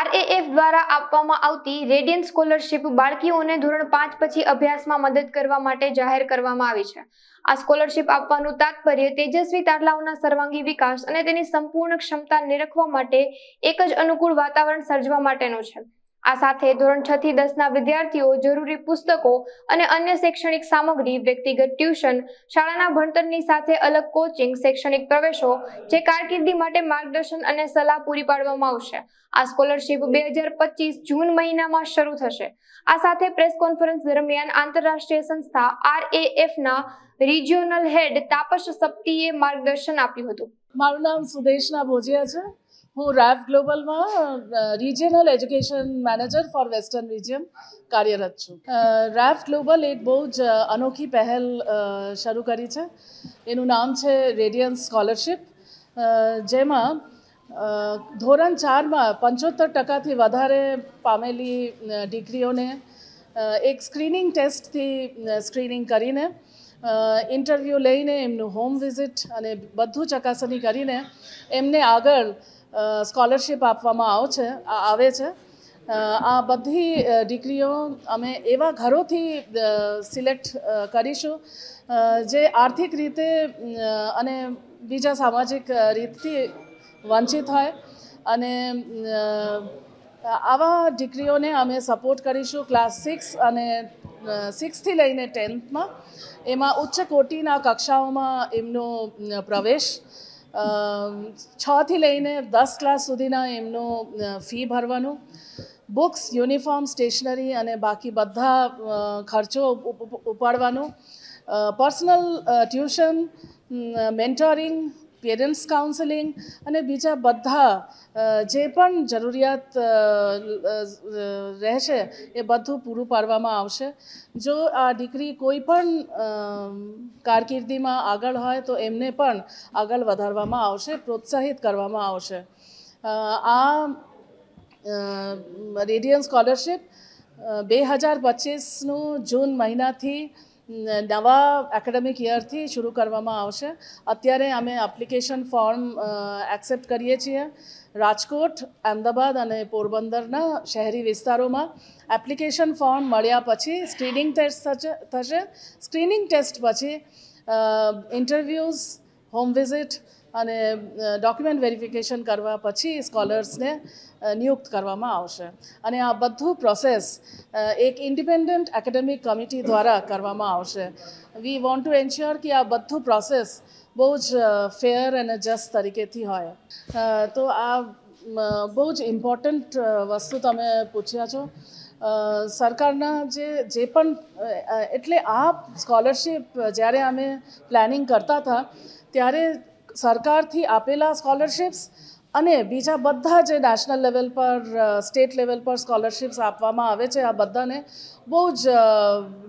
RAF દ્વારા આપવામાં આવતી રેડિયન સ્કોલરશીપ બાળકીઓને ધોરણ પાંચ પછી અભ્યાસમાં મદદ કરવા માટે જાહેર કરવામાં આવી છે આ સ્કોલરશિપ આપવાનું તાત્પર્ય તેજસ્વી તારલાઓના સર્વાંગી વિકાસ અને તેની સંપૂર્ણ ક્ષમતા નિરખવા માટે એક જ અનુકૂળ વાતાવરણ સર્જવા માટેનું છે આ સાથે ધોરણ છ થી દસના વિદ્યાર્થીઓ જરૂરી પુસ્તકો અને અન્ય શૈક્ષણિક સામગ્રી વ્યક્તિગત ટ્યુશન શાળાના ભણતરની સાથે અલગ કોચિંગ શૈક્ષણિક પ્રવેશો જે કારકિર્દી માટે માર્ગદર્શન અને સલાહ પૂરી પાડવામાં આવશે આ સ્કોલરશીપ બે હજાર પચીસ જૂન મહિનામાં શરૂ થશે આ સાથે પ્રેસ કોન્ફરન્સ દરમિયાન આંતરરાષ્ટ્રીય સંસ્થા આર એ આરએએફના રિજિયોનલ હેડ તાપસ સપ્તીએ માર્ગદર્શન આપ્યું હતું મારું નામ સુદેશના ભોજિયા છે હું રાવ ગ્લોબલમાં regional education manager for western region કાર્યરત છું રાફ ગ્લોબલ એક બહુ જ અનોખી પહેલ શરૂ કરી છે એનું નામ છે રેડિયન્સ સ્કોલરશિપ જેમાં ધોરણ ચારમાં પંચોતેર ટકાથી વધારે પામેલી ડિગ્રીઓને એક સ્ક્રીનિંગ ટેસ્ટથી સ્ક્રીનિંગ કરીને ઇન્ટરવ્યૂ લઈને એમનું હોમ વિઝિટ અને બધું ચકાસણી કરીને એમને આગળ સ્કોલરશિપ આપવામાં આવ છે આવે છે આ બધી ડિગ્રીઓ અમે એવા ઘરોથી સિલેક્ટ કરીશું જે આર્થિક રીતે અને બીજા સામાજિક રીતથી વંચિત હોય અને આવા ડિગ્રીઓને અમે સપોર્ટ કરીશું ક્લાસ સિક્સ અને સિક્સથી લઈને ટેન્થમાં એમાં ઉચ્ચ કોટીના કક્ષાઓમાં એમનો પ્રવેશ છથી લઈને દસ ક્લાસ સુધીના એમનું ફી ભરવાનું બુક્સ યુનિફોર્મ સ્ટેશનરી અને બાકી બધા ખર્ચો ઉપાડવાનો personal tuition mentoring parents counselling અને બીજા બધા જે પણ જરૂરિયાત રહેશે એ બધું પૂરું પાડવામાં આવશે જો આ દીકરી કોઈ પણ કારકિર્દીમાં આગળ હોય તો એમને પણ આગળ વધારવામાં આવશે પ્રોત્સાહિત કરવામાં આવશે આ રેડિયન સ્કોલરશીપ બે હજાર પચીસનું જૂન મહિનાથી નવા એકેડેમિક યરથી શરૂ કરવામાં આવશે અત્યારે અમે એપ્લિકેશન ફોર્મ એક્સેપ્ટ કરીએ છીએ રાજકોટ અમદાવાદ અને પોરબંદરના શહેરી વિસ્તારોમાં એપ્લિકેશન ફોર્મ મળ્યા પછી સ્ક્રીનિંગ ટેસ્ટ થશે સ્ક્રીનિંગ ટેસ્ટ પછી ઇન્ટરવ્યૂઝ હોમ વિઝિટ અને ડોક્યુમેન્ટ વેરિફિકેશન કરવા પછી સ્કોલર્સને નિયુક્ત કરવામાં આવશે અને આ બધું પ્રોસેસ એક ઇન્ડિપેન્ડન્ટ એકેડેમિક કમિટી દ્વારા કરવામાં આવશે વી વોન્ટ ટુ એન્શ્યોર કે આ બધું પ્રોસેસ બહુ જ ફેર અને જસ્ટ તરીકેથી હોય તો આ બહુ જ ઇમ્પોર્ટન્ટ વસ્તુ તમે પૂછ્યા છો સરકારના જે જે પણ એટલે આ સ્કોલરશીપ જ્યારે અમે પ્લાનિંગ કરતા હતા ત્યારે સરકારથી આપેલા સ્કોલરશિપ્સ અને બીજા બધા જે નેશનલ લેવલ પર સ્ટેટ લેવલ પર સ્કોલરશિપ્સ આપવામાં આવે છે આ બધાને બહુ જ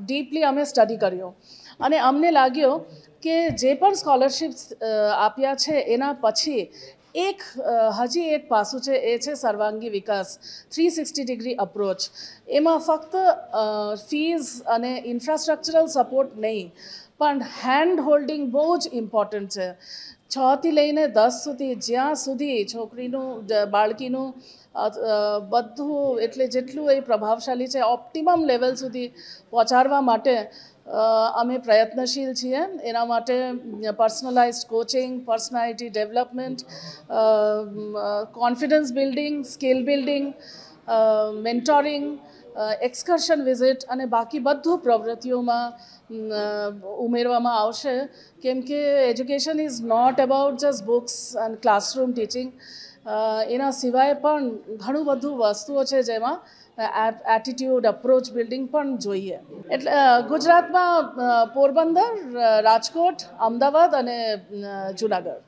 ડીપલી અમે સ્ટડી કર્યો અને અમને લાગ્યો કે જે પણ સ્કોલરશિપ્સ આપ્યા છે એના પછી એક હજી એક પાસું છે એ છે સર્વાંગી વિકાસ થ્રી સિક્સટી ડિગ્રી અપ્રોચ એમાં ફક્ત ફીઝ અને ઇન્ફ્રાસ્ટ્રક્ચરલ સપોર્ટ નહીં પણ હેન્ડ હોલ્ડિંગ બહુ જ ઇમ્પોર્ટન્ટ છે છથી લઈને દસ સુધી જ્યાં સુધી છોકરીનું બાળકીનું બધું એટલે જેટલું એ પ્રભાવશાળી છે ઓપ્ટિમમ લેવલ સુધી પહોંચાડવા માટે અમે પ્રયત્નશીલ છીએ એના માટે personalise coaching personality development confidence building skill building mentoring excursion visit અને બાકી બધું પ્રવૃત્તિઓમાં ઉમેરવામાં આવશે કેમ કે education is not about just books and classroom teaching એના સિવાય પણ ઘણું બધું વસ્તુઓ છે જેમાં એટીટ્યૂડ અપ્રોચ બિલ્ડિંગ પણ જોઈએ એટલે ગુજરાતમાં પોરબંદર રાજકોટ અમદાવાદ અને જુનાગઢ